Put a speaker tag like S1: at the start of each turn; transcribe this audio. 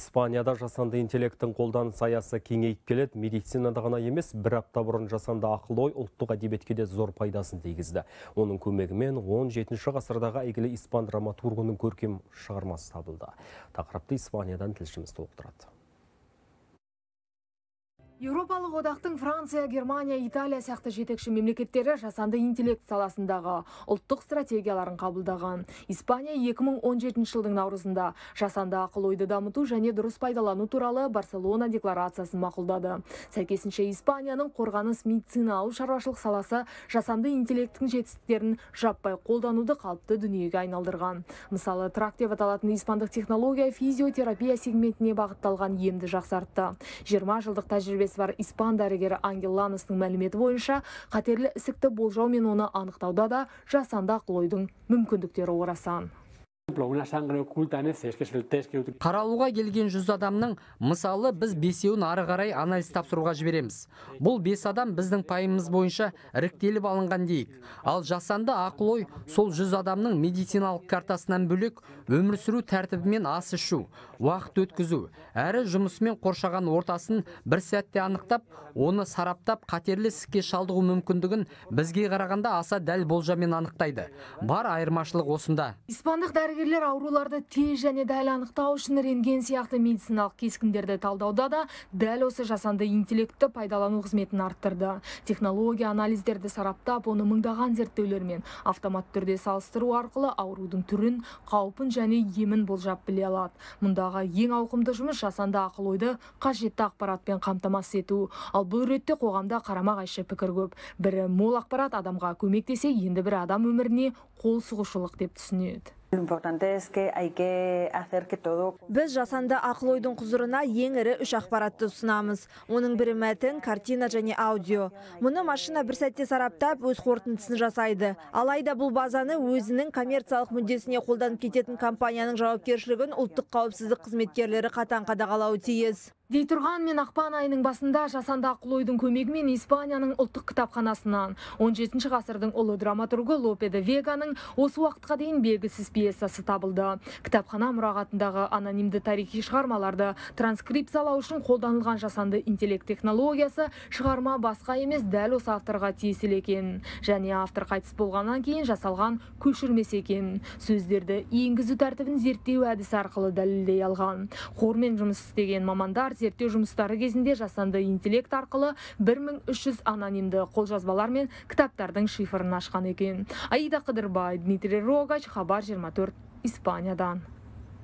S1: Испанияда жасанды интеллекттің қолдан саясы кеңейіп келеді. Медицинада ғана емес, бір апта бұрын жасанды ақыл ой ұлттық әдебиетке де зор пайдасын тигізді. Оның көмегімен 17-ші ғасырдағы әйгілі испан драматургының көркем шығармасы табылды. Тақырыпты Испаниядан тілшіміз толықтырады.
S2: Еуропалық одақтың Франция, Германия, Италия сияқты жетекші мемлекеттері жасанды интеллект саласындағы ұлттық стратегияларын қабылдаған. Испания 2017 жылдың наурызында жасанды ақыл ойды дамыту және дұрыс пайдалану туралы Барселона декларациясын мақұлдады. Сәйкесінше Испанияның қорғаныс медицина ауыл шаруашылық саласы жасанды интеллекттің жетістіктерін жаппай қолдануды қалыпты дүниеге айналдырған. Мысалы, трак деп аталатын испандық технология физиотерапия сегментіне бағытталған емді жақсартты. 20 жылдық тәжірибесі бар испан дәрігері ангел ланостың мәліметі бойынша қатерлі ісікті болжау мен оны анықтауда да жасанды ақыл ойдың мүмкіндіктері орасан
S1: қаралуға келген жүз адамның мысалы біз бесеуін ары қарай анализ тапсыруға жібереміз бұл бес адам біздің пайымыз бойынша іріктеліп алынған дейік ал жасанды ақыл ой сол жүз адамның медициналық картасынан бөлек өмір сүру тәртібімен ас ішу уақыт өткізу әрі жұмысымен қоршаған ортасын бір сәтте анықтап оны сараптап қатерлі ісікке шалдығу мүмкіндігін бізге қарағанда аса дәл болжамен анықтайды бар айырмашылық осында
S2: испандық дәрігерлер ауруларды тез және дәл анықтау үшін рентген сияқты медициналық кескіндерді талдауда да дәл осы жасанды интеллектті пайдалану қызметін арттырды технология анализдерді сараптап оны мыңдаған зерттеулермен автомат түрде салыстыру арқылы аурудың түрін қаупін және емін болжап біле алады мұндағы ең ауқымды жұмыс жасанды ақыл ойды қажетті ақпаратпен қамтамасыз ету ал бұл ретте қоғамда қарама қайшы пікір көп бірі мол ақпарат адамға көмектесе енді бірі адам өміріне қол сұғушылық
S3: деп түсінеді Біз жасанды ақыл ойдың құзырына ең ірі үш ақпаратты ұсынамыз. Оның бірі мәтін, картина және аудио. Мұны машина бір сәтте сараптап өз қорытындысын жасайды. Алайда бұл базаны өзінің коммерциялық мүддесіне қолданып кететін компанияның жауапкершілігін ұлттық қауіпсіздік қызметкерлері қатаң қадағалауы тиіс дей тұрған мен ақпан айының басында жасанды ақыл көмегімен испанияның
S2: ұлттық кітапханасынан 17 ғасырдың ұлы драматургы Лопеде веганың осы уақытқа дейін белгісіз пьесасы табылды кітапхана мұрағатындағы анонимді тарихи шығармаларды транскрипциялау үшін қолданылған жасанды интеллект технологиясы шығарма басқа емес дәл осы авторға тиесілі екен және автор қайтыс болғаннан кейін жасалған көшірмесі екен сөздерді енгізу тәртібін зерттеу әдісі арқылы дәлелдей алған хормен жұмыс істеген мамандар зерттеу жұмыстары кезінде жасанды интеллект арқылы 1300 анонимді қолжазбалар мен кітаптардың шифрын ашқан екен аида қыдырбай дмитрий рогач хабар 24 испаниядан